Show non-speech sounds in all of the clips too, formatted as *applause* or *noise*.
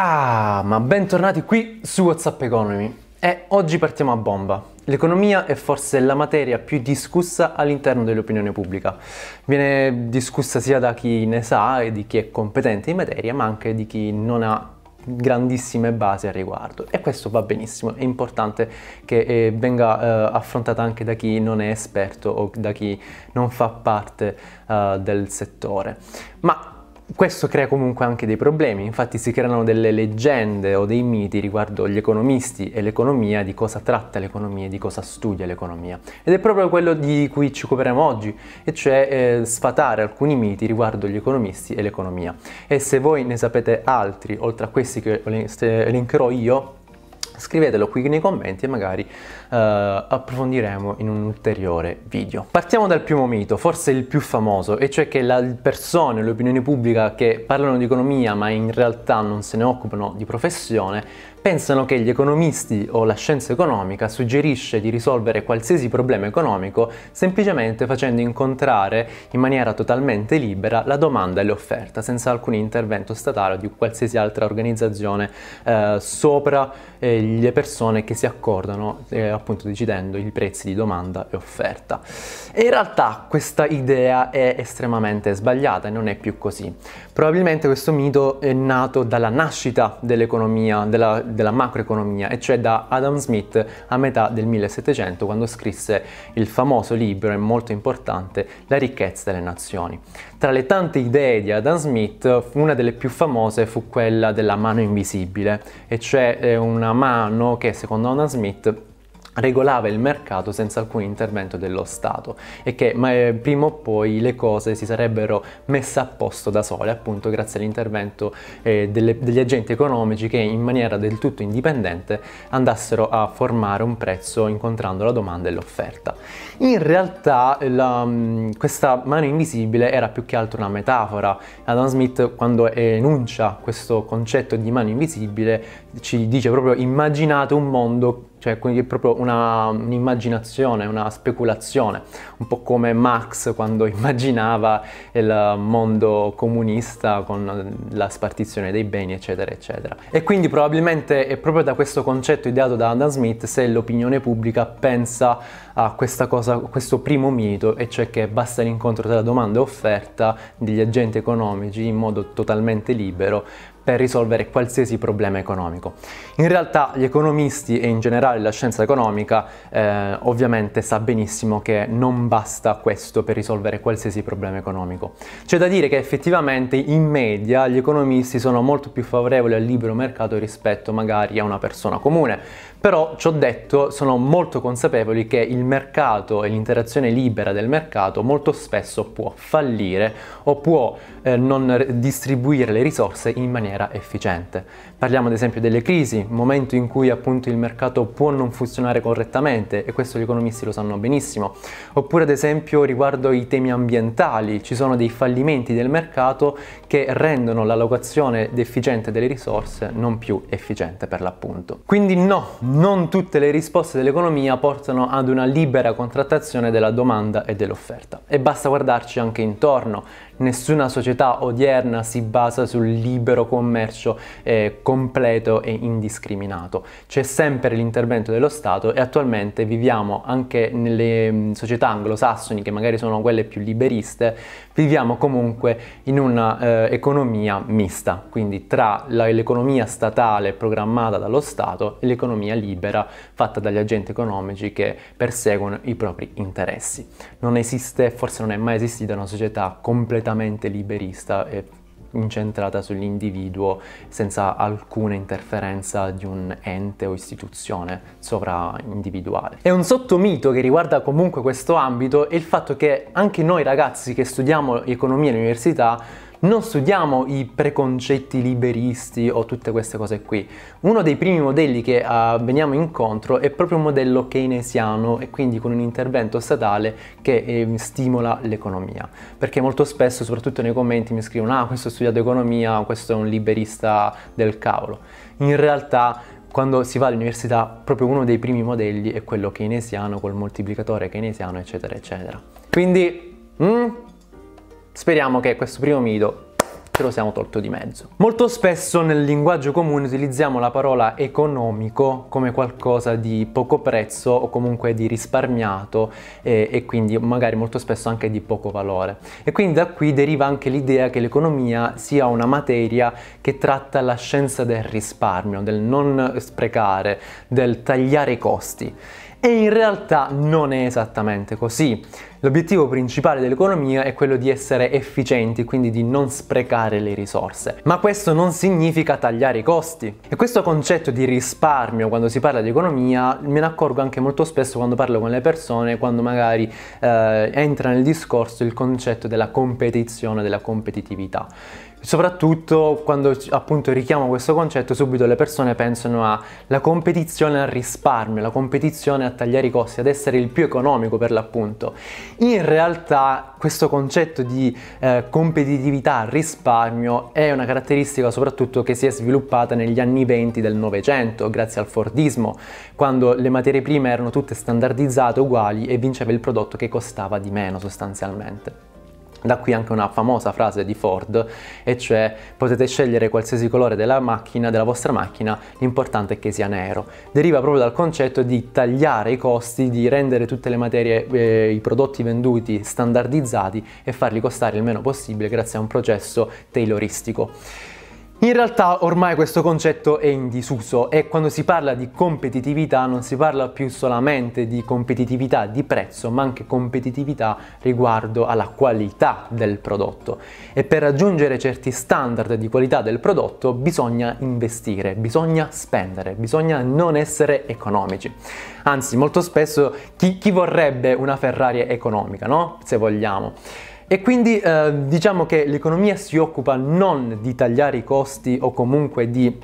Ah, ma bentornati qui su WhatsApp Economy. E eh, oggi partiamo a bomba. L'economia è forse la materia più discussa all'interno dell'opinione pubblica. Viene discussa sia da chi ne sa e di chi è competente in materia, ma anche di chi non ha grandissime basi al riguardo e questo va benissimo, è importante che eh, venga eh, affrontata anche da chi non è esperto o da chi non fa parte eh, del settore. Ma questo crea comunque anche dei problemi, infatti si creano delle leggende o dei miti riguardo gli economisti e l'economia, di cosa tratta l'economia e di cosa studia l'economia. Ed è proprio quello di cui ci occuperemo oggi, e cioè eh, sfatare alcuni miti riguardo gli economisti e l'economia. E se voi ne sapete altri, oltre a questi che elencherò io, Scrivetelo qui nei commenti e magari uh, approfondiremo in un ulteriore video. Partiamo dal primo mito, forse il più famoso, e cioè che le persone, l'opinione pubblica che parlano di economia ma in realtà non se ne occupano di professione, pensano che gli economisti o la scienza economica suggerisce di risolvere qualsiasi problema economico semplicemente facendo incontrare in maniera totalmente libera la domanda e l'offerta, senza alcun intervento statale o di qualsiasi altra organizzazione eh, sopra eh, le persone che si accordano eh, appunto decidendo i prezzi di domanda e offerta. E in realtà questa idea è estremamente sbagliata e non è più così. Probabilmente questo mito è nato dalla nascita dell'economia, della, della macroeconomia, e cioè da Adam Smith a metà del 1700 quando scrisse il famoso libro e molto importante La ricchezza delle nazioni. Tra le tante idee di Adam Smith, una delle più famose fu quella della mano invisibile, e cioè eh, una mano che secondo Adam Smith regolava il mercato senza alcun intervento dello Stato e che eh, prima o poi le cose si sarebbero messe a posto da sole appunto grazie all'intervento eh, degli agenti economici che in maniera del tutto indipendente andassero a formare un prezzo incontrando la domanda e l'offerta. In realtà la, mm, questa mano invisibile era più che altro una metafora. Adam Smith quando enuncia questo concetto di mano invisibile ci dice proprio immaginate un mondo cioè quindi è proprio una, un'immaginazione, una speculazione, un po' come Marx quando *laughs* immaginava il mondo comunista con la spartizione dei beni, eccetera, eccetera. E quindi probabilmente è proprio da questo concetto ideato da Adam Smith se l'opinione pubblica pensa a questa cosa, a questo primo mito, e cioè che basta l'incontro tra domanda e offerta degli agenti economici in modo totalmente libero per risolvere qualsiasi problema economico. In realtà gli economisti e in generale la scienza economica eh, ovviamente sa benissimo che non basta questo per risolvere qualsiasi problema economico. C'è da dire che effettivamente in media gli economisti sono molto più favorevoli al libero mercato rispetto magari a una persona comune però ciò detto sono molto consapevoli che il mercato e l'interazione libera del mercato molto spesso può fallire o può eh, non distribuire le risorse in maniera efficiente. Parliamo ad esempio delle crisi, momento in cui appunto il mercato può non funzionare correttamente e questo gli economisti lo sanno benissimo. Oppure ad esempio riguardo i temi ambientali, ci sono dei fallimenti del mercato che rendono l'allocazione efficiente delle risorse non più efficiente per l'appunto. Quindi no, non tutte le risposte dell'economia portano ad una libera contrattazione della domanda e dell'offerta. E basta guardarci anche intorno nessuna società odierna si basa sul libero commercio eh, completo e indiscriminato. C'è sempre l'intervento dello Stato e attualmente viviamo anche nelle mm, società anglosassoni, che magari sono quelle più liberiste, viviamo comunque in un'economia eh, mista, quindi tra l'economia statale programmata dallo Stato e l'economia libera fatta dagli agenti economici che perseguono i propri interessi. Non esiste, forse non è mai esistita una società completamente completamente liberista e incentrata sull'individuo senza alcuna interferenza di un ente o istituzione sovraindividuale. E un sottomito che riguarda comunque questo ambito è il fatto che anche noi ragazzi che studiamo economia all'università non studiamo i preconcetti liberisti o tutte queste cose qui. Uno dei primi modelli che uh, veniamo incontro è proprio un modello keynesiano e quindi con un intervento statale che eh, stimola l'economia. Perché molto spesso, soprattutto nei commenti, mi scrivono ah questo ha studiato economia, questo è un liberista del cavolo. In realtà quando si va all'università proprio uno dei primi modelli è quello keynesiano col moltiplicatore keynesiano eccetera eccetera. Quindi... Mm, Speriamo che questo primo mito ce lo siamo tolto di mezzo. Molto spesso nel linguaggio comune utilizziamo la parola economico come qualcosa di poco prezzo o comunque di risparmiato e, e quindi magari molto spesso anche di poco valore. E quindi da qui deriva anche l'idea che l'economia sia una materia che tratta la scienza del risparmio, del non sprecare, del tagliare i costi. E in realtà non è esattamente così. L'obiettivo principale dell'economia è quello di essere efficienti, quindi di non sprecare le risorse. Ma questo non significa tagliare i costi. E questo concetto di risparmio quando si parla di economia me ne accorgo anche molto spesso quando parlo con le persone, quando magari eh, entra nel discorso il concetto della competizione, della competitività. Soprattutto quando appunto richiamo questo concetto subito le persone pensano alla competizione al risparmio, la competizione a tagliare i costi, ad essere il più economico per l'appunto. In realtà questo concetto di eh, competitività al risparmio è una caratteristica soprattutto che si è sviluppata negli anni 20 del Novecento, grazie al Fordismo, quando le materie prime erano tutte standardizzate uguali e vinceva il prodotto che costava di meno sostanzialmente. Da qui anche una famosa frase di Ford, e cioè potete scegliere qualsiasi colore della macchina, della vostra macchina, l'importante è che sia nero. Deriva proprio dal concetto di tagliare i costi, di rendere tutte le materie, eh, i prodotti venduti standardizzati e farli costare il meno possibile grazie a un processo tailoristico. In realtà ormai questo concetto è in disuso e quando si parla di competitività non si parla più solamente di competitività di prezzo ma anche competitività riguardo alla qualità del prodotto e per raggiungere certi standard di qualità del prodotto bisogna investire, bisogna spendere, bisogna non essere economici. Anzi molto spesso chi, chi vorrebbe una Ferrari economica, no? Se vogliamo. E quindi eh, diciamo che l'economia si occupa non di tagliare i costi o comunque di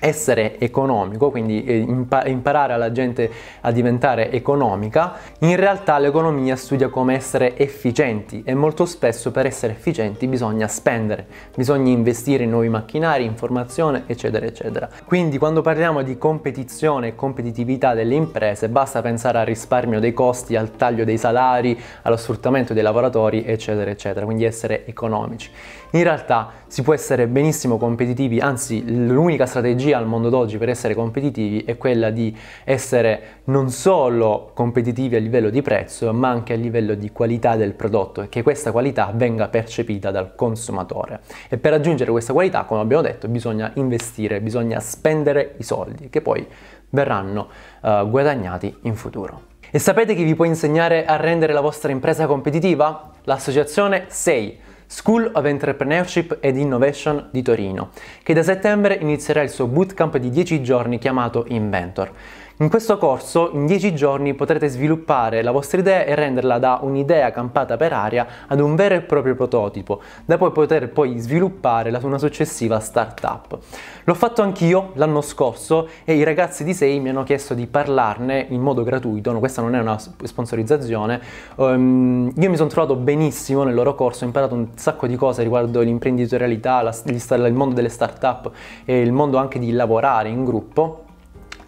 essere economico, quindi eh, imparare alla gente a diventare economica, in realtà l'economia studia come essere efficienti e molto spesso per essere efficienti bisogna spendere, bisogna investire in nuovi macchinari, informazione, eccetera, eccetera. Quindi quando parliamo di competizione e competitività delle imprese basta pensare al risparmio dei costi, al taglio dei salari, allo sfruttamento dei lavoratori, eccetera, eccetera, quindi essere economici in realtà si può essere benissimo competitivi, anzi l'unica strategia al mondo d'oggi per essere competitivi è quella di essere non solo competitivi a livello di prezzo, ma anche a livello di qualità del prodotto e che questa qualità venga percepita dal consumatore. E per raggiungere questa qualità, come abbiamo detto, bisogna investire, bisogna spendere i soldi che poi verranno uh, guadagnati in futuro. E sapete chi vi può insegnare a rendere la vostra impresa competitiva? L'associazione 6 School of Entrepreneurship and Innovation di Torino, che da settembre inizierà il suo bootcamp di 10 giorni chiamato Inventor. In questo corso, in 10 giorni, potrete sviluppare la vostra idea e renderla da un'idea campata per aria ad un vero e proprio prototipo, da poi poter poi sviluppare su una successiva startup. L'ho fatto anch'io l'anno scorso e i ragazzi di Sei mi hanno chiesto di parlarne in modo gratuito, no, questa non è una sponsorizzazione. Um, io mi sono trovato benissimo nel loro corso, ho imparato un sacco di cose riguardo l'imprenditorialità, la, il mondo delle startup e il mondo anche di lavorare in gruppo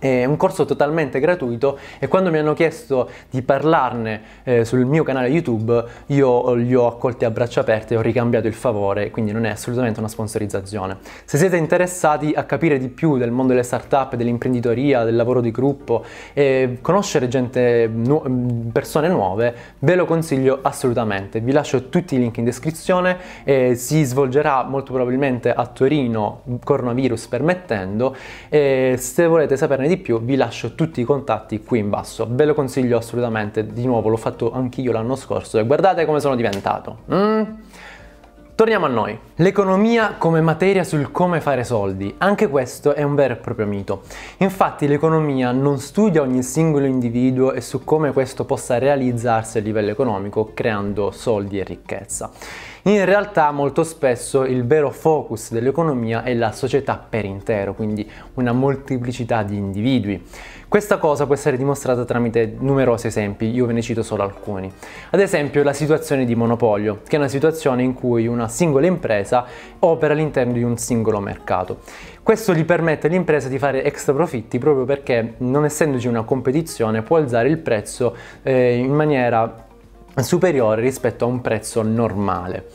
è un corso totalmente gratuito e quando mi hanno chiesto di parlarne eh, sul mio canale YouTube io li ho accolti a braccia aperte, e ho ricambiato il favore, quindi non è assolutamente una sponsorizzazione. Se siete interessati a capire di più del mondo delle startup, dell'imprenditoria, del lavoro di gruppo e conoscere gente, nu persone nuove, ve lo consiglio assolutamente. Vi lascio tutti i link in descrizione, eh, si svolgerà molto probabilmente a Torino, coronavirus permettendo, e se volete saperne di di più vi lascio tutti i contatti qui in basso ve lo consiglio assolutamente di nuovo l'ho fatto anch'io l'anno scorso e guardate come sono diventato mm. Torniamo a noi. L'economia come materia sul come fare soldi. Anche questo è un vero e proprio mito. Infatti l'economia non studia ogni singolo individuo e su come questo possa realizzarsi a livello economico creando soldi e ricchezza. In realtà molto spesso il vero focus dell'economia è la società per intero, quindi una molteplicità di individui. Questa cosa può essere dimostrata tramite numerosi esempi, io ve ne cito solo alcuni. Ad esempio la situazione di monopolio, che è una situazione in cui una singola impresa opera all'interno di un singolo mercato. Questo gli permette all'impresa di fare extra profitti proprio perché non essendoci una competizione può alzare il prezzo eh, in maniera superiore rispetto a un prezzo normale.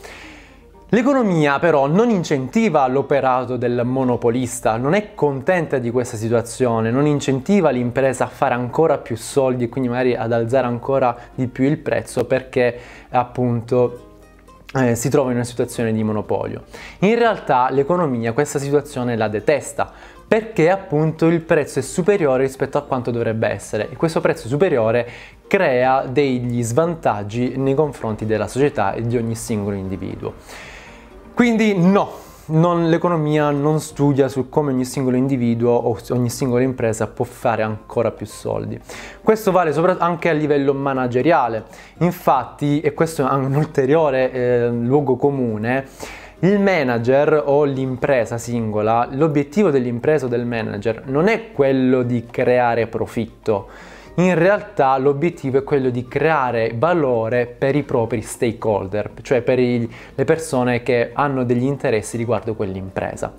L'economia però non incentiva l'operato del monopolista, non è contenta di questa situazione, non incentiva l'impresa a fare ancora più soldi e quindi magari ad alzare ancora di più il prezzo perché appunto eh, si trova in una situazione di monopolio. In realtà l'economia questa situazione la detesta perché appunto il prezzo è superiore rispetto a quanto dovrebbe essere e questo prezzo superiore crea degli svantaggi nei confronti della società e di ogni singolo individuo. Quindi no, l'economia non studia su come ogni singolo individuo o ogni singola impresa può fare ancora più soldi. Questo vale anche a livello manageriale, infatti, e questo è un ulteriore eh, luogo comune, il manager o l'impresa singola, l'obiettivo dell'impresa o del manager non è quello di creare profitto, in realtà l'obiettivo è quello di creare valore per i propri stakeholder, cioè per i, le persone che hanno degli interessi riguardo quell'impresa.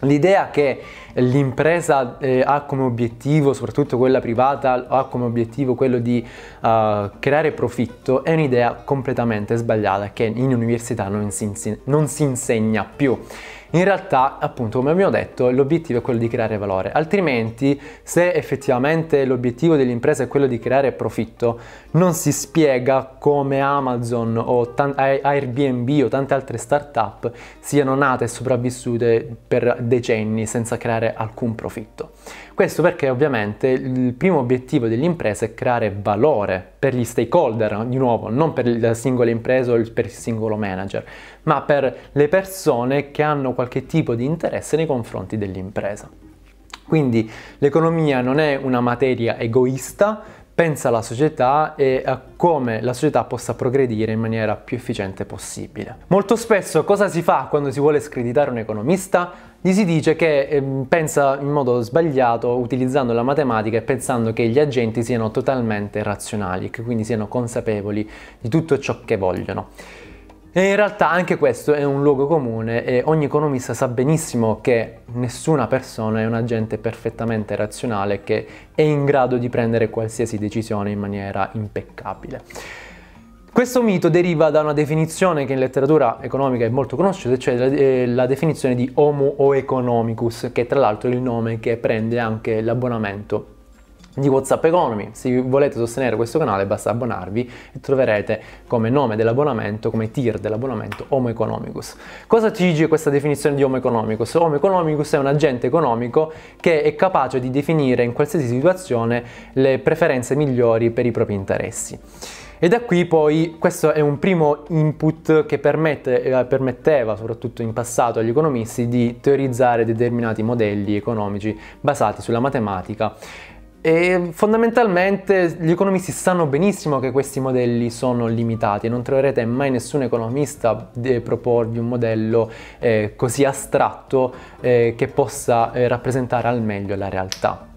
L'idea che l'impresa eh, ha come obiettivo, soprattutto quella privata, ha come obiettivo quello di uh, creare profitto è un'idea completamente sbagliata che in università non si, non si insegna più in realtà appunto come abbiamo detto l'obiettivo è quello di creare valore, altrimenti se effettivamente l'obiettivo dell'impresa è quello di creare profitto, non si spiega come Amazon o t- Airbnb o tante altre startup siano nate e sopravvissute per decenni senza creare alcun profitto. Questo perché ovviamente il primo obiettivo dell'impresa è creare valore per gli stakeholder, di nuovo, non per la singola impresa o per il singolo manager, ma per le persone che hanno qualche tipo di interesse nei confronti dell'impresa. Quindi l'economia non è una materia egoista, pensa alla società e a come la società possa progredire in maniera più efficiente possibile. Molto spesso cosa si fa quando si vuole screditare un economista? Gli si dice che eh, pensa in modo sbagliato utilizzando la matematica e pensando che gli agenti siano totalmente razionali, che quindi siano consapevoli di tutto ciò che vogliono. E in realtà anche questo è un luogo comune e ogni economista sa benissimo che nessuna persona è un agente perfettamente razionale che è in grado di prendere qualsiasi decisione in maniera impeccabile. Questo mito deriva da una definizione che in letteratura economica è molto conosciuta, cioè la, eh, la definizione di Homo o Economicus, che tra l'altro è il nome che prende anche l'abbonamento di WhatsApp Economy. Se volete sostenere questo canale basta abbonarvi e troverete come nome dell'abbonamento, come tier dell'abbonamento Homo Economicus. Cosa ci dice questa definizione di Homo Economicus? Homo Economicus è un agente economico che è capace di definire in qualsiasi situazione le preferenze migliori per i propri interessi. E da qui poi questo è un primo input che permette, eh, permetteva, soprattutto in passato, agli economisti di teorizzare determinati modelli economici basati sulla matematica e fondamentalmente gli economisti sanno benissimo che questi modelli sono limitati e non troverete mai nessun economista a proporvi un modello eh, così astratto eh, che possa eh, rappresentare al meglio la realtà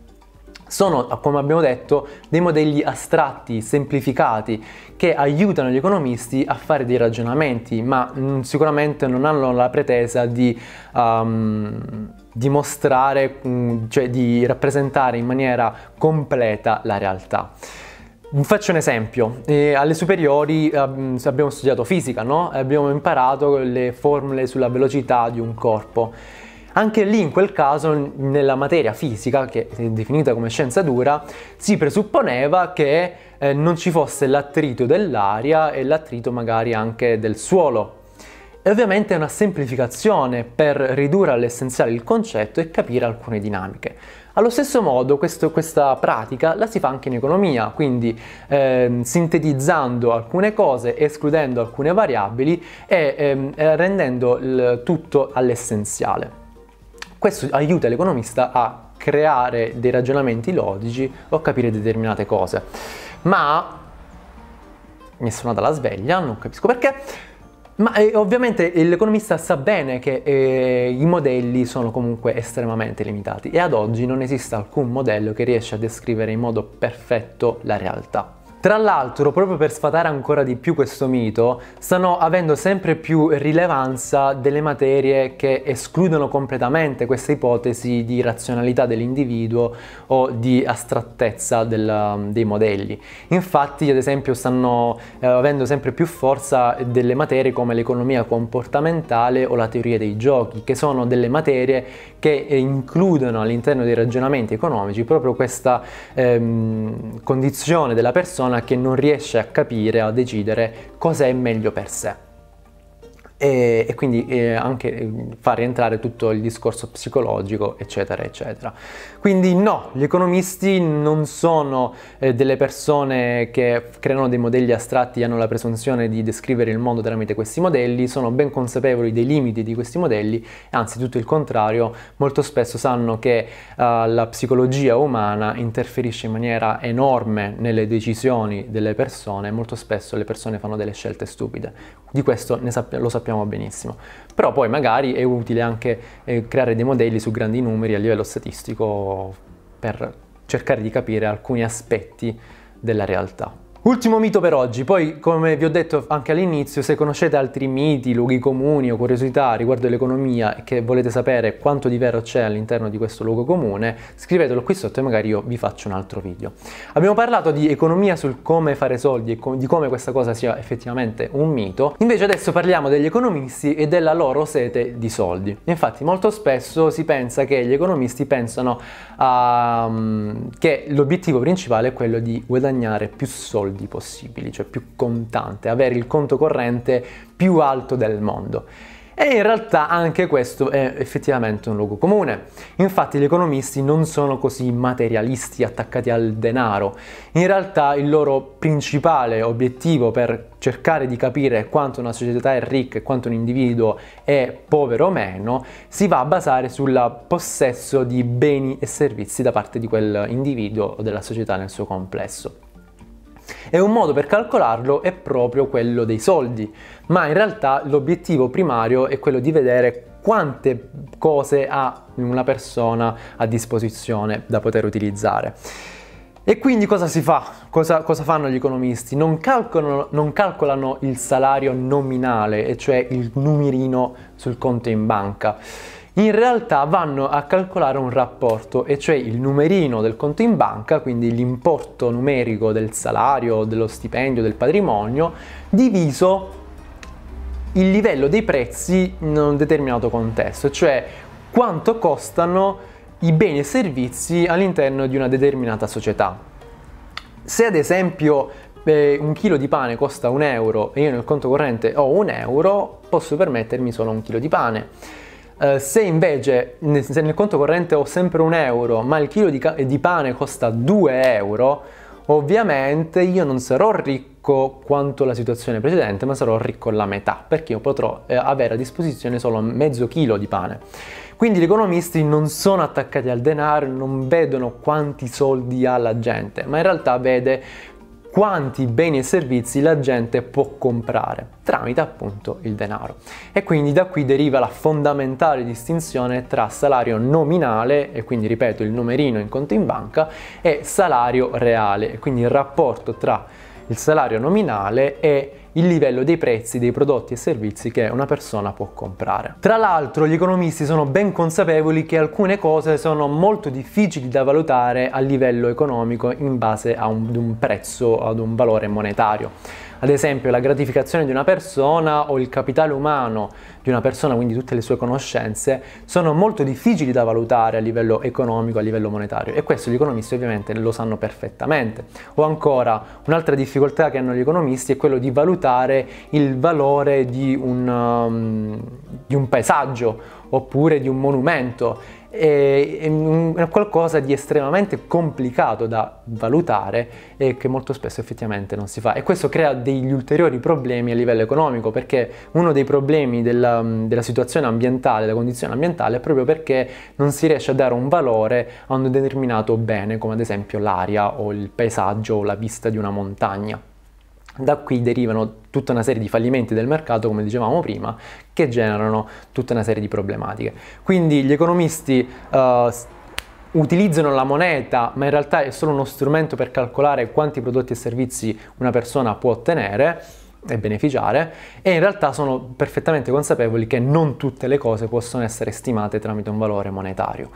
sono, come abbiamo detto, dei modelli astratti, semplificati, che aiutano gli economisti a fare dei ragionamenti, ma mh, mm, sicuramente non hanno la pretesa di um, dimostrare, mh, mm, cioè di rappresentare in maniera completa la realtà. Vi faccio un esempio, eh, alle superiori eh, abbiamo studiato fisica, no? abbiamo imparato le formule sulla velocità di un corpo anche lì in quel caso nella materia fisica, che è definita come scienza dura, si presupponeva che eh, non ci fosse l'attrito dell'aria e l'attrito magari anche del suolo. E ovviamente è una semplificazione per ridurre all'essenziale il concetto e capire alcune dinamiche. Allo stesso modo questo, questa pratica la si fa anche in economia, quindi eh, sintetizzando alcune cose, escludendo alcune variabili e eh, rendendo il tutto all'essenziale. Questo aiuta l'economista a creare dei ragionamenti logici o capire determinate cose. Ma mi è suonata la sveglia, non capisco perché. Ma eh, ovviamente l'economista sa bene che eh, i modelli sono comunque estremamente limitati e ad oggi non esiste alcun modello che riesce a descrivere in modo perfetto la realtà. Tra l'altro, proprio per sfatare ancora di più questo mito, stanno avendo sempre più rilevanza delle materie che escludono completamente questa ipotesi di razionalità dell'individuo o di astrattezza del, um, dei modelli. Infatti, ad esempio, stanno eh, avendo sempre più forza delle materie come l'economia comportamentale o la teoria dei giochi, che sono delle materie che eh, includono all'interno dei ragionamenti economici proprio questa ehm, condizione della persona persona che non riesce a capire, a decidere cosa è meglio per sé e, e quindi eh, anche eh, far rientrare tutto il discorso psicologico eccetera eccetera. Quindi no, gli economisti non sono eh, delle persone che creano dei modelli astratti e hanno la presunzione di descrivere il mondo tramite questi modelli, sono ben consapevoli dei limiti di questi modelli, anzi tutto il contrario, molto spesso sanno che uh, la psicologia umana interferisce in maniera enorme nelle decisioni delle persone, molto spesso le persone fanno delle scelte stupide. Di questo sapp- lo sappiamo sappiamo benissimo. Però poi magari è utile anche eh, creare dei modelli su grandi numeri a livello statistico per cercare di capire alcuni aspetti della realtà. Ultimo mito per oggi, poi come vi ho detto anche all'inizio, se conoscete altri miti, luoghi comuni o curiosità riguardo l'economia e che volete sapere quanto di vero c'è all'interno di questo luogo comune, scrivetelo qui sotto e magari io vi faccio un altro video. Abbiamo parlato di economia sul come fare soldi e com di come questa cosa sia effettivamente un mito, invece adesso parliamo degli economisti e della loro sete di soldi. Infatti molto spesso si pensa che gli economisti pensano uh, che l'obiettivo principale è quello di guadagnare più soldi soldi possibili, cioè più contante, avere il conto corrente più alto del mondo. E in realtà anche questo è effettivamente un luogo comune. Infatti gli economisti non sono così materialisti attaccati al denaro. In realtà il loro principale obiettivo per cercare di capire quanto una società è ricca e quanto un individuo è povero o meno si va a basare sul possesso di beni e servizi da parte di quell'individuo o della società nel suo complesso. E un modo per calcolarlo è proprio quello dei soldi, ma in realtà l'obiettivo primario è quello di vedere quante cose ha una persona a disposizione da poter utilizzare. E quindi cosa si fa? Cosa, cosa fanno gli economisti? Non calcolano, non calcolano il salario nominale, e cioè il numerino sul conto in banca in realtà vanno a calcolare un rapporto, e cioè il numerino del conto in banca, quindi l'importo numerico del salario, dello stipendio, del patrimonio, diviso il livello dei prezzi in un determinato contesto, cioè quanto costano i beni e servizi all'interno di una determinata società. Se ad esempio eh, un chilo di pane costa un euro e io nel conto corrente ho un euro, posso permettermi solo un chilo di pane. Eh, se invece nel, se nel conto corrente ho sempre un euro, ma il chilo di, di pane costa 2 euro, ovviamente io non sarò ricco quanto la situazione precedente, ma sarò ricco la metà, perché io potrò eh, avere a disposizione solo mezzo chilo di pane. Quindi gli economisti non sono attaccati al denaro, non vedono quanti soldi ha la gente, ma in realtà vede quanti beni e servizi la gente può comprare tramite appunto il denaro. E quindi da qui deriva la fondamentale distinzione tra salario nominale, e quindi ripeto il numerino in conto in banca, e salario reale, e quindi il rapporto tra il salario nominale e il livello dei prezzi dei prodotti e servizi che una persona può comprare. Tra l'altro gli economisti sono ben consapevoli che alcune cose sono molto difficili da valutare a livello economico in base a un, un prezzo, ad un valore monetario ad esempio la gratificazione di una persona o il capitale umano di una persona, quindi tutte le sue conoscenze, sono molto difficili da valutare a livello economico, a livello monetario e questo gli economisti ovviamente lo sanno perfettamente. O ancora un'altra difficoltà che hanno gli economisti è quello di valutare il valore di un, um, di un paesaggio oppure di un monumento è, qualcosa di estremamente complicato da valutare e che molto spesso effettivamente non si fa. E questo crea degli ulteriori problemi a livello economico, perché uno dei problemi della, della situazione ambientale, della condizione ambientale, è proprio perché non si riesce a dare un valore a un determinato bene, come ad esempio l'aria o il paesaggio o la vista di una montagna. Da qui derivano tutta una serie di fallimenti del mercato, come dicevamo prima, che generano tutta una serie di problematiche. Quindi gli economisti eh, utilizzano la moneta, ma in realtà è solo uno strumento per calcolare quanti prodotti e servizi una persona può ottenere e beneficiare e in realtà sono perfettamente consapevoli che non tutte le cose possono essere stimate tramite un valore monetario.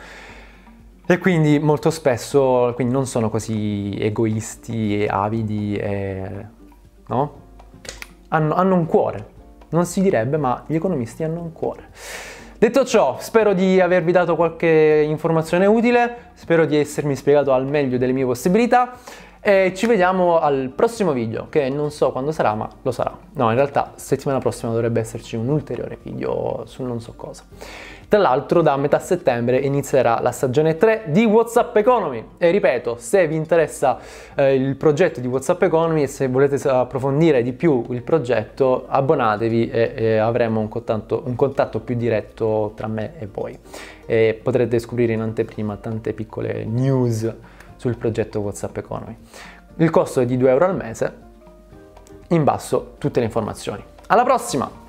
E quindi molto spesso quindi non sono così egoisti e avidi e no? Hanno, hanno un cuore. Non si direbbe, ma gli economisti hanno un cuore. Detto ciò, spero di avervi dato qualche informazione utile, spero di essermi spiegato al meglio delle mie possibilità e ci vediamo al prossimo video, che non so quando sarà, ma lo sarà. No, in realtà settimana prossima dovrebbe esserci un ulteriore video su non so cosa. Tra l'altro da metà settembre inizierà la stagione 3 di WhatsApp Economy e ripeto, se vi interessa eh, il progetto di WhatsApp Economy e se volete approfondire di più il progetto abbonatevi e, e avremo un contatto, un contatto, più diretto tra me e voi e potrete scoprire in anteprima tante piccole news sul progetto WhatsApp Economy. Il costo è di 2 euro al mese, in basso tutte le informazioni. Alla prossima!